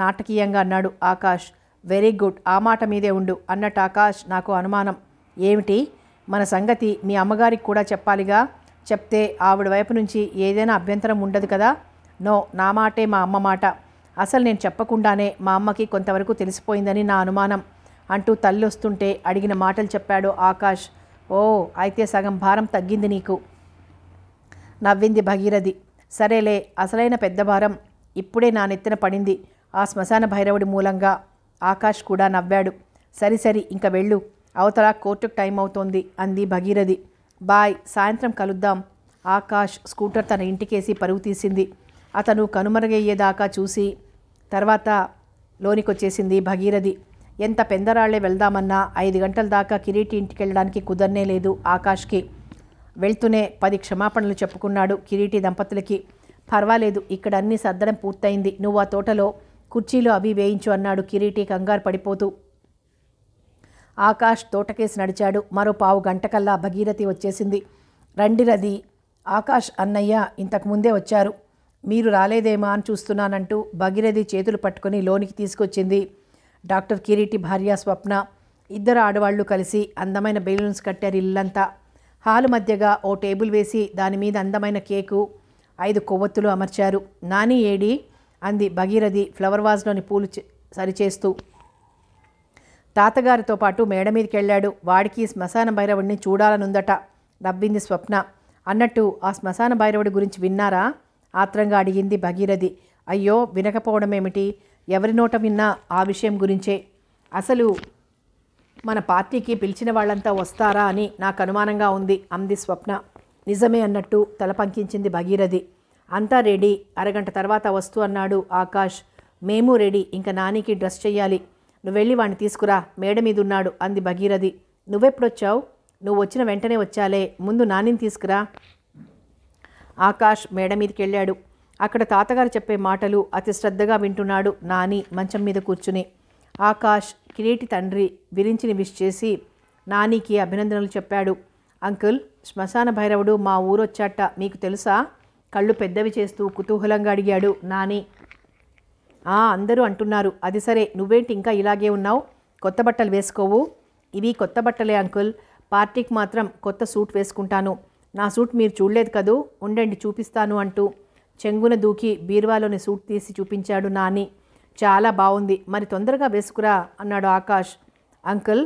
నాటకీయంగా అన్నాడు ఆకాష్ వెరీ గుడ్ ఆ మాట మీదే ఉండు అన్నట్టు ఆకాష్ నాకు అనుమానం ఏమిటి మన సంగతి మీ అమ్మగారికి కూడా చెప్పాలిగా చెప్తే ఆవిడ వైపు నుంచి ఏదైనా అభ్యంతరం ఉండదు కదా నో నా మాటే మా అమ్మ మాట అసలు నేను చెప్పకుండానే మా అమ్మకి కొంతవరకు తెలిసిపోయిందని నా అనుమానం అంటూ తల్లి వస్తుంటే అడిగిన మాటలు చెప్పాడు ఆకాష్ ఓ అయితే సగం భారం తగ్గింది నీకు నవ్వింది భగీరథి సరేలే అసలైన పెద్ద భారం ఇప్పుడే నా నెత్తిన పడింది ఆ శ్మశాన భైరవుడి మూలంగా ఆకాష్ కూడా నవ్వాడు సరి సరి ఇంక వెళ్ళు అవతల కోర్టుకు టైం అవుతోంది అంది భగీరథి బాయ్ సాయంత్రం కలుద్దాం ఆకాష్ స్కూటర్ తన ఇంటికేసి పరుగు తీసింది అతను కనుమరుగయ్యేదాకా చూసి తర్వాత లోనికొచ్చేసింది భగీరథి ఎంత పెందరాళ్లే వెళ్దామన్నా ఐదు గంటల దాకా కిరీటి ఇంటికి వెళ్ళడానికి కుదరనే లేదు ఆకాష్కి వెళ్తూనే పది క్షమాపణలు చెప్పుకున్నాడు కిరీటి దంపతులకి పర్వాలేదు ఇక్కడ అన్ని సర్దడం పూర్తయింది నువ్వు ఆ తోటలో కుర్చీలు అవి వేయించు అన్నాడు కిరీటి కంగారు పడిపోతూ ఆకాష్ తోటకేసి నడిచాడు మరో పావు గంటకల్లా భగీరథి వచ్చేసింది రండిరది ఆకాష్ అన్నయ్య ఇంతకుముందే వచ్చారు మీరు రాలేదేమా అని చూస్తున్నానంటూ భగీరథి చేతులు పట్టుకుని లోనికి తీసుకొచ్చింది డాక్టర్ కిరీటి భార్య స్వప్న ఇద్దరు ఆడవాళ్లు కలిసి అందమైన బెలూన్స్ కట్టారు ఇల్లంతా హాలు మధ్యగా ఓ టేబుల్ వేసి దాని మీద అందమైన కేకు ఐదు కొవ్వొత్తులు అమర్చారు నాని ఏడి అంది భగీరథి ఫ్లవర్ వాజ్లోని పూలు సరిచేస్తూ తాతగారితో పాటు మేడ మీదకి వెళ్ళాడు వాడికి శ్మశాన భైరవుడిని చూడాలనుందట నవ్వింది స్వప్న అన్నట్టు ఆ శ్మశాన భైరవుడి గురించి విన్నారా ఆత్రంగా అడిగింది భగీరథి అయ్యో వినకపోవడమేమిటి ఎవరి నోట విన్నా ఆ విషయం గురించే అసలు మన పార్టీకి పిలిచిన వాళ్ళంతా వస్తారా అని నాకు అనుమానంగా ఉంది అంది స్వప్న నిజమే అన్నట్టు తల పంకించింది భగీరథి అంతా రెడీ అరగంట తర్వాత వస్తూ అన్నాడు ఆకాష్ మేము రెడీ ఇంకా నానికి డ్రెస్ చెయ్యాలి నువ్వు వెళ్ళి వాడిని తీసుకురా మేడ మీద ఉన్నాడు అంది భగీరథి నువ్వెప్పుడొచ్చావు నువ్వు వచ్చిన వెంటనే వచ్చాలే ముందు నానిని తీసుకురా ఆకాష్ మేడ మీదకి వెళ్ళాడు అక్కడ తాతగారు చెప్పే మాటలు అతి శ్రద్ధగా వింటున్నాడు నాని మంచం మీద కూర్చుని ఆకాష్ కిరీటి తండ్రి విరించిని విష్ చేసి నానికి అభినందనలు చెప్పాడు అంకుల్ శ్మశాన భైరవుడు మా ఊరొచ్చాట మీకు తెలుసా కళ్ళు పెద్దవి చేస్తూ కుతూహలంగా అడిగాడు నాని ఆ అందరూ అంటున్నారు అది సరే నువ్వేంటి ఇంకా ఇలాగే ఉన్నావు కొత్త బట్టలు వేసుకోవు ఇవి కొత్త బట్టలే అంకుల్ పార్టీకి మాత్రం కొత్త సూట్ వేసుకుంటాను నా సూట్ మీరు చూడలేదు కదూ ఉండండి చూపిస్తాను అంటూ చెంగున దూకి బీరువాలోని సూట్ తీసి చూపించాడు నాని చాలా బాగుంది మరి తొందరగా వేసుకురా అన్నాడు ఆకాష్ అంకుల్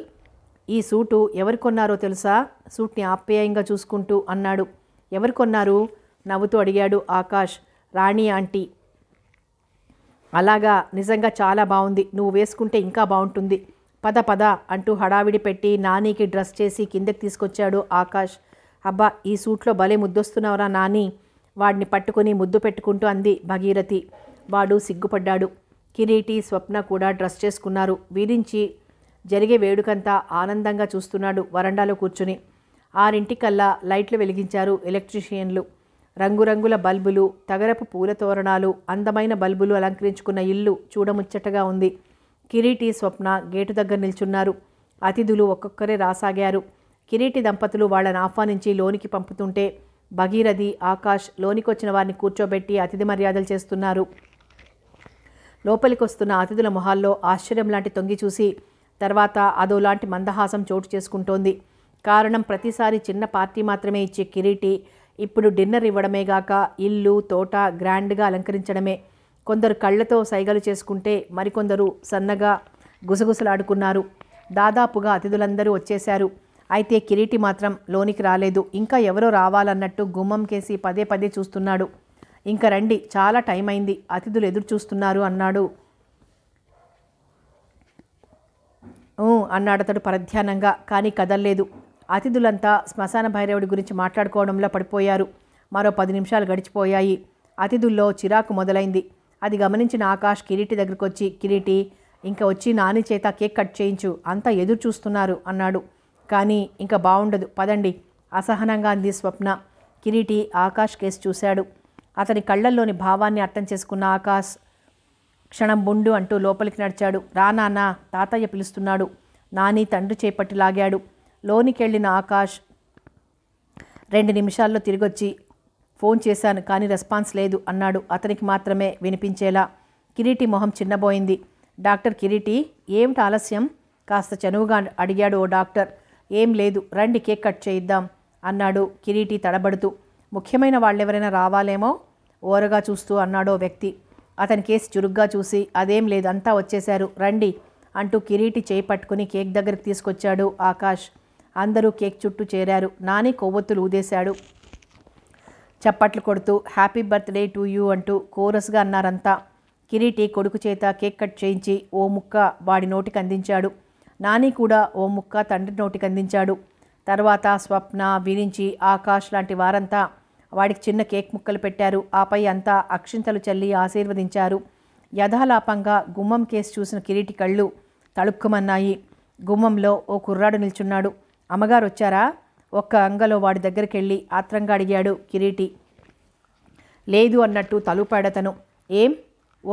ఈ సూటు ఎవరు కొన్నారో తెలుసా సూట్ని ఆప్యాయంగా చూసుకుంటూ అన్నాడు ఎవరు కొన్నారు నవ్వుతూ అడిగాడు ఆకాష్ రాణి ఆంటీ అలాగా నిజంగా చాలా బాగుంది నువ్వు వేసుకుంటే ఇంకా బాగుంటుంది పద పద అంటూ హడావిడి పెట్టి నానికి డ్రెస్ చేసి కిందకి తీసుకొచ్చాడు ఆకాష్ అబ్బా ఈ సూట్లో భలే ముద్దొస్తున్నావురా నాని వాడిని పట్టుకుని ముద్దు పెట్టుకుంటూ అంది భగీరథి వాడు సిగ్గుపడ్డాడు కిరీటి స్వప్న కూడా డ్రెస్ చేసుకున్నారు వీరించి జరిగే వేడుకంతా ఆనందంగా చూస్తున్నాడు వరండాలో కూర్చుని ఆరింటికల్లా లైట్లు వెలిగించారు ఎలక్ట్రీషియన్లు రంగురంగుల బల్బులు తగరపు పూల తోరణాలు అందమైన బల్బులు అలంకరించుకున్న ఇల్లు చూడముచ్చటగా ఉంది కిరీటి స్వప్న గేటు దగ్గర నిల్చున్నారు అతిథులు ఒక్కొక్కరే రాసాగారు కిరీటి దంపతులు వాళ్ళని ఆహ్వానించి లోనికి పంపుతుంటే భగీరథి ఆకాష్ లోనికొచ్చిన వారిని కూర్చోబెట్టి అతిథి మర్యాదలు చేస్తున్నారు లోపలికి వస్తున్న అతిథుల మొహాల్లో ఆశ్చర్యం లాంటి తొంగి చూసి తర్వాత అదోలాంటి మందహాసం చోటు చేసుకుంటోంది కారణం ప్రతిసారి చిన్న పార్టీ మాత్రమే ఇచ్చే కిరీటి ఇప్పుడు డిన్నర్ ఇవ్వడమే గాక ఇల్లు తోట గ్రాండ్గా అలంకరించడమే కొందరు కళ్ళతో సైగలు చేసుకుంటే మరికొందరు సన్నగా గుసగుసలాడుకున్నారు దాదాపుగా అతిథులందరూ వచ్చేశారు అయితే కిరీటి మాత్రం లోనికి రాలేదు ఇంకా ఎవరో రావాలన్నట్టు గుమ్మం కేసి పదే పదే చూస్తున్నాడు ఇంకా రండి చాలా టైం అయింది అతిథులు ఎదురు చూస్తున్నారు అన్నాడు అతడు పరధ్యానంగా కానీ కదల్లేదు అతిథులంతా శ్మశాన భైరవుడి గురించి మాట్లాడుకోవడంలో పడిపోయారు మరో పది నిమిషాలు గడిచిపోయాయి అతిథుల్లో చిరాకు మొదలైంది అది గమనించిన ఆకాష్ కిరీటి దగ్గరకు వచ్చి కిరీటి ఇంకా వచ్చి నాని చేత కేక్ కట్ చేయించు అంతా ఎదురు చూస్తున్నారు అన్నాడు కానీ ఇంకా బాగుండదు పదండి అసహనంగా అంది స్వప్న కిరీటి ఆకాష్ కేసు చూశాడు అతని కళ్ళల్లోని భావాన్ని అర్థం చేసుకున్న ఆకాష్ క్షణం బుండు అంటూ లోపలికి నడిచాడు రా తాతయ్య పిలుస్తున్నాడు నాని తండ్రి చేపట్టి లాగాడు లోనికెళ్ళిన ఆకాష్ రెండు నిమిషాల్లో తిరిగొచ్చి ఫోన్ చేశాను కానీ రెస్పాన్స్ లేదు అన్నాడు అతనికి మాత్రమే వినిపించేలా కిరీటి మొహం చిన్నబోయింది డాక్టర్ కిరీటి ఏమిటి ఆలస్యం కాస్త చనువుగా అడిగాడు ఓ డాక్టర్ ఏం లేదు రండి కేక్ కట్ చేయిద్దాం అన్నాడు కిరీటి తడబడుతూ ముఖ్యమైన వాళ్ళెవరైనా రావాలేమో ఓరగా చూస్తూ అన్నాడో వ్యక్తి అతని కేసు చురుగ్గా చూసి అదేం లేదు అంతా వచ్చేశారు రండి అంటూ కిరీటి చేయి పట్టుకుని కేక్ దగ్గరికి తీసుకొచ్చాడు ఆకాష్ అందరూ కేక్ చుట్టూ చేరారు నాని కొవ్వొత్తులు ఊదేశాడు చప్పట్లు కొడుతూ హ్యాపీ బర్త్డే టు యూ అంటూ కోరస్గా అన్నారంతా కిరీటి కొడుకు చేత కేక్ కట్ చేయించి ఓ ముక్క వాడి నోటికి అందించాడు నాని కూడా ఓ ముక్క తండ్రి నోటికందించాడు తర్వాత స్వప్న విరించి ఆకాష్ లాంటి వారంతా వాడికి చిన్న కేక్ ముక్కలు పెట్టారు ఆపై అంతా అక్షింతలు చల్లి ఆశీర్వదించారు యథాలాపంగా గుమ్మం కేసు చూసిన కిరీటి కళ్ళు తళుక్కుమన్నాయి గుమ్మంలో ఓ కుర్రాడు నిల్చున్నాడు అమ్మగారు వచ్చారా ఒక్క అంగలో వాడి దగ్గరికి వెళ్ళి ఆత్రంగా అడిగాడు కిరీటి లేదు అన్నట్టు తలుపాడతను ఏం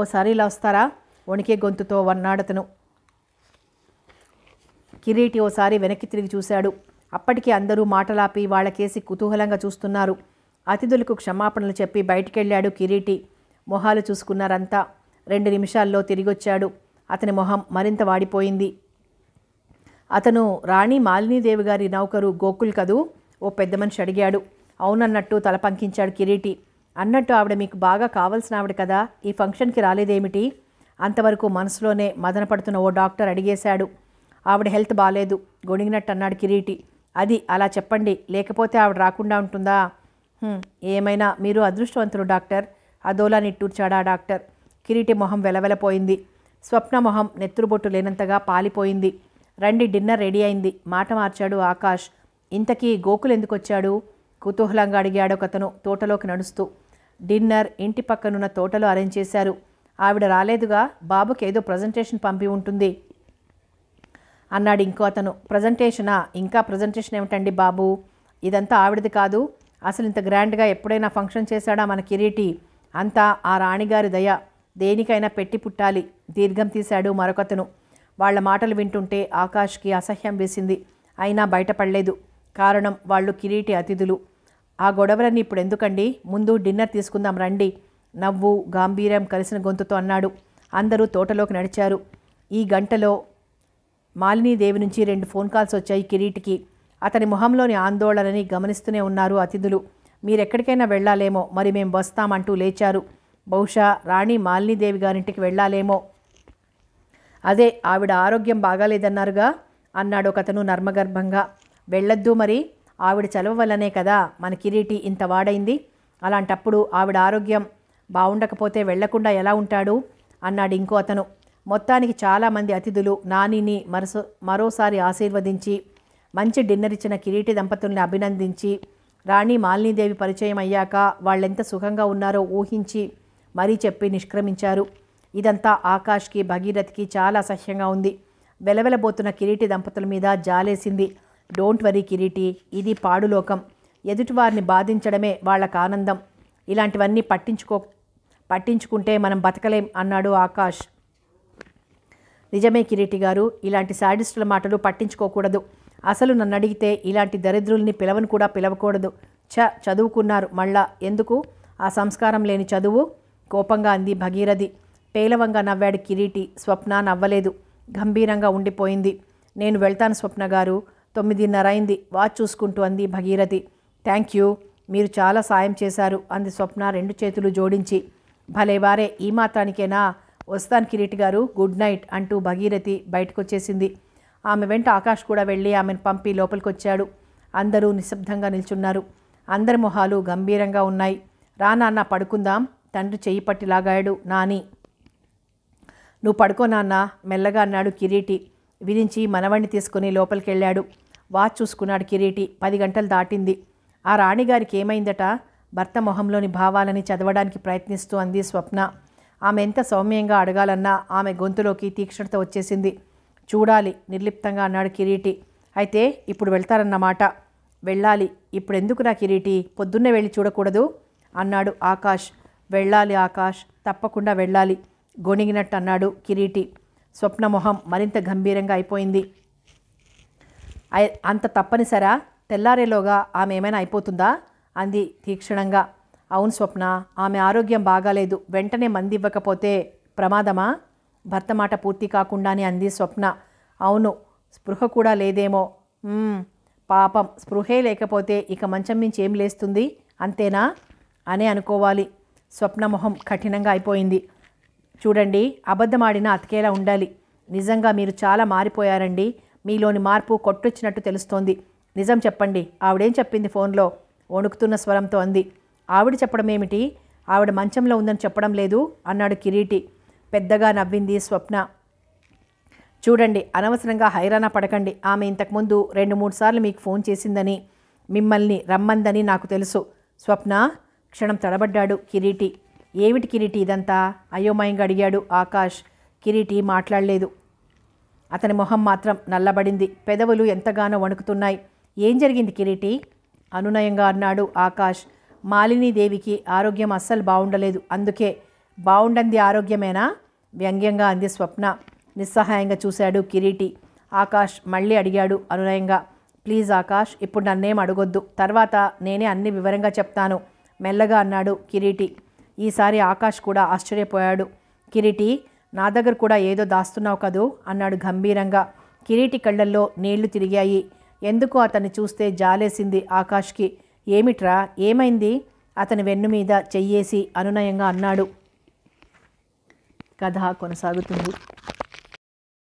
ఓసారి ఇలా వస్తారా వణికే గొంతుతో వన్నాడతను కిరీటి ఓసారి వెనక్కి తిరిగి చూశాడు అప్పటికే అందరూ మాటలాపి వాళ్ళకేసి కుతూహలంగా చూస్తున్నారు అతిథులకు క్షమాపణలు చెప్పి బయటికెళ్ళాడు కిరీటి మొహాలు చూసుకున్నారంతా రెండు నిమిషాల్లో తిరిగొచ్చాడు అతని మొహం మరింత వాడిపోయింది అతను రాణి మాలినీదేవి గారి నౌకరు గోకుల్ కదూ ఓ పెద్ద మనిషి అడిగాడు అవునన్నట్టు తల పంకించాడు కిరీటి అన్నట్టు ఆవిడ మీకు బాగా కావలసిన ఆవిడ కదా ఈ ఫంక్షన్కి రాలేదేమిటి అంతవరకు మనసులోనే మదనపడుతున్న ఓ డాక్టర్ అడిగేశాడు ఆవిడ హెల్త్ బాగాలేదు గొణిగినట్టు అన్నాడు కిరీటి అది అలా చెప్పండి లేకపోతే ఆవిడ రాకుండా ఉంటుందా ఏమైనా మీరు అదృష్టవంతులు డాక్టర్ అదోలా నిట్టూర్చాడా డాక్టర్ కిరీటి మొహం వెలవెలపోయింది స్వప్న మొహం నెత్తురుబొట్టు లేనంతగా పాలిపోయింది రండి డిన్నర్ రెడీ అయింది మాట మార్చాడు ఆకాష్ ఇంతకీ గోకులు ఎందుకు వచ్చాడు కుతూహలంగా అడిగాడు ఒకతను తోటలోకి నడుస్తూ డిన్నర్ ఇంటి పక్కనున్న తోటలో అరేంజ్ చేశారు ఆవిడ రాలేదుగా బాబుకి ఏదో ప్రజెంటేషన్ పంపి ఉంటుంది అన్నాడు ఇంకో అతను ప్రజెంటేషనా ఇంకా ప్రజెంటేషన్ ఏమిటండి బాబు ఇదంతా ఆవిడది కాదు అసలు ఇంత గ్రాండ్గా ఎప్పుడైనా ఫంక్షన్ చేశాడా మన కిరీటి అంతా ఆ రాణిగారి దయ దేనికైనా పెట్టి పుట్టాలి దీర్ఘం తీశాడు మరొకతను వాళ్ల మాటలు వింటుంటే ఆకాష్కి అసహ్యం వేసింది అయినా బయటపడలేదు కారణం వాళ్ళు కిరీటి అతిథులు ఆ గొడవలన్నీ ఇప్పుడు ఎందుకండి ముందు డిన్నర్ తీసుకుందాం రండి నవ్వు గాంభీర్యం కలిసిన గొంతుతో అన్నాడు అందరూ తోటలోకి నడిచారు ఈ గంటలో మాలినీదేవి నుంచి రెండు ఫోన్ కాల్స్ వచ్చాయి కిరీటికి అతని ముఖంలోని ఆందోళనని గమనిస్తూనే ఉన్నారు అతిథులు మీరెక్కడికైనా వెళ్ళాలేమో మరి మేం వస్తామంటూ లేచారు బహుశా రాణి మాలినీదేవి గారింటికి వెళ్ళాలేమో అదే ఆవిడ ఆరోగ్యం బాగాలేదన్నారుగా అన్నాడు ఒకతను నర్మగర్భంగా వెళ్ళొద్దు మరి ఆవిడ చలవ వల్లనే కదా మన కిరీటి ఇంత వాడైంది అలాంటప్పుడు ఆవిడ ఆరోగ్యం బాగుండకపోతే వెళ్లకుండా ఎలా ఉంటాడు అన్నాడు ఇంకో అతను మొత్తానికి చాలామంది అతిథులు నానిని మరో మరోసారి ఆశీర్వదించి మంచి డిన్నర్ ఇచ్చిన కిరీటి దంపతుల్ని అభినందించి రాణి మాలినీదేవి పరిచయం అయ్యాక వాళ్ళెంత సుఖంగా ఉన్నారో ఊహించి మరీ చెప్పి నిష్క్రమించారు ఇదంతా ఆకాష్కి భగీరథ్కి చాలా అసహ్యంగా ఉంది వెలవెలబోతున్న కిరీటి దంపతుల మీద జాలేసింది డోంట్ వరీ కిరీటి ఇది పాడులోకం ఎదుటివారిని బాధించడమే వాళ్ళకు ఆనందం ఇలాంటివన్నీ పట్టించుకో పట్టించుకుంటే మనం బతకలేం అన్నాడు ఆకాష్ నిజమే కిరీటి గారు ఇలాంటి శాడిస్టుల మాటలు పట్టించుకోకూడదు అసలు నన్ను అడిగితే ఇలాంటి దరిద్రుల్ని పిలవను కూడా పిలవకూడదు చ చదువుకున్నారు మళ్ళా ఎందుకు ఆ సంస్కారం లేని చదువు కోపంగా అంది భగీరథి పేలవంగా నవ్వాడు కిరీటి స్వప్న నవ్వలేదు గంభీరంగా ఉండిపోయింది నేను వెళ్తాను స్వప్న గారు తొమ్మిదిన్నర అయింది వాచ్ చూసుకుంటూ అంది భగీరథి థ్యాంక్ యూ మీరు చాలా సాయం చేశారు అంది స్వప్న రెండు చేతులు జోడించి భలేవారే ఈ మాత్రానికేనా వస్తాను కిరీట్ గారు గుడ్ నైట్ అంటూ భగీరథి బయటకొచ్చేసింది ఆమె వెంట ఆకాష్ కూడా వెళ్ళి ఆమెను పంపి లోపలికొచ్చాడు అందరూ నిశ్శబ్దంగా నిల్చున్నారు అందరి మొహాలు గంభీరంగా ఉన్నాయి రా నాన్న పడుకుందాం తండ్రి చెయ్యి పట్టి లాగాడు నాని నువ్వు పడుకో నాన్న మెల్లగా అన్నాడు కిరీటి విరించి మనవణ్ణి తీసుకుని లోపలికి వెళ్ళాడు వాచ్ చూసుకున్నాడు కిరీటి పది గంటలు దాటింది ఆ రాణిగారికి ఏమైందట భర్త మొహంలోని భావాలని చదవడానికి ప్రయత్నిస్తూ అంది స్వప్న ఆమె ఎంత సౌమ్యంగా అడగాలన్నా ఆమె గొంతులోకి తీక్షణత వచ్చేసింది చూడాలి నిర్లిప్తంగా అన్నాడు కిరీటి అయితే ఇప్పుడు వెళ్తారన్నమాట వెళ్ళాలి ఇప్పుడెందుకు నా కిరీటి పొద్దున్నే వెళ్ళి చూడకూడదు అన్నాడు ఆకాష్ వెళ్ళాలి ఆకాష్ తప్పకుండా వెళ్ళాలి గొణిగినట్టు అన్నాడు కిరీటి స్వప్నమొహం మరింత గంభీరంగా అయిపోయింది అంత తప్పనిసరా తెల్లారేలోగా ఆమె ఏమైనా అయిపోతుందా అంది తీక్షణంగా అవును స్వప్న ఆమె ఆరోగ్యం బాగాలేదు వెంటనే మంది ఇవ్వకపోతే ప్రమాదమా భర్త మాట పూర్తి కాకుండానే అంది స్వప్న అవును స్పృహ కూడా లేదేమో పాపం స్పృహే లేకపోతే ఇక మంచం మించి ఏం లేస్తుంది అంతేనా అనే అనుకోవాలి స్వప్న మొహం కఠినంగా అయిపోయింది చూడండి అబద్ధమాడిన అతికేలా ఉండాలి నిజంగా మీరు చాలా మారిపోయారండి మీలోని మార్పు కొట్టొచ్చినట్టు తెలుస్తోంది నిజం చెప్పండి ఆవిడేం చెప్పింది ఫోన్లో వణుకుతున్న స్వరంతో అంది ఆవిడ చెప్పడం ఏమిటి ఆవిడ మంచంలో ఉందని చెప్పడం లేదు అన్నాడు కిరీటి పెద్దగా నవ్వింది స్వప్న చూడండి అనవసరంగా హైరాణ పడకండి ఆమె ఇంతకుముందు రెండు మూడు సార్లు మీకు ఫోన్ చేసిందని మిమ్మల్ని రమ్మందని నాకు తెలుసు స్వప్న క్షణం తడబడ్డాడు కిరీటి ఏమిటి కిరీటి ఇదంతా అయోమయంగా అడిగాడు ఆకాష్ కిరీటి మాట్లాడలేదు అతని మొహం మాత్రం నల్లబడింది పెదవులు ఎంతగానో వణుకుతున్నాయి ఏం జరిగింది కిరీటి అనునయంగా అన్నాడు ఆకాష్ మాలినీదేవికి ఆరోగ్యం అస్సలు బాగుండలేదు అందుకే బాగుండంది ఆరోగ్యమేనా వ్యంగ్యంగా అంది స్వప్న నిస్సహాయంగా చూశాడు కిరీటి ఆకాష్ మళ్ళీ అడిగాడు అనునయంగా ప్లీజ్ ఆకాష్ ఇప్పుడు నన్నేం అడగొద్దు తర్వాత నేనే అన్ని వివరంగా చెప్తాను మెల్లగా అన్నాడు కిరీటి ఈసారి ఆకాష్ కూడా ఆశ్చర్యపోయాడు కిరీటి నా దగ్గర కూడా ఏదో దాస్తున్నావు కదూ అన్నాడు గంభీరంగా కిరీటి కళ్ళల్లో నీళ్లు తిరిగాయి ఎందుకు అతన్ని చూస్తే జాలేసింది ఆకాష్కి ఏమిట్రా ఏమైంది అతని వెన్ను మీద చెయ్యేసి అనునయంగా అన్నాడు కథ కొనసాగుతుంది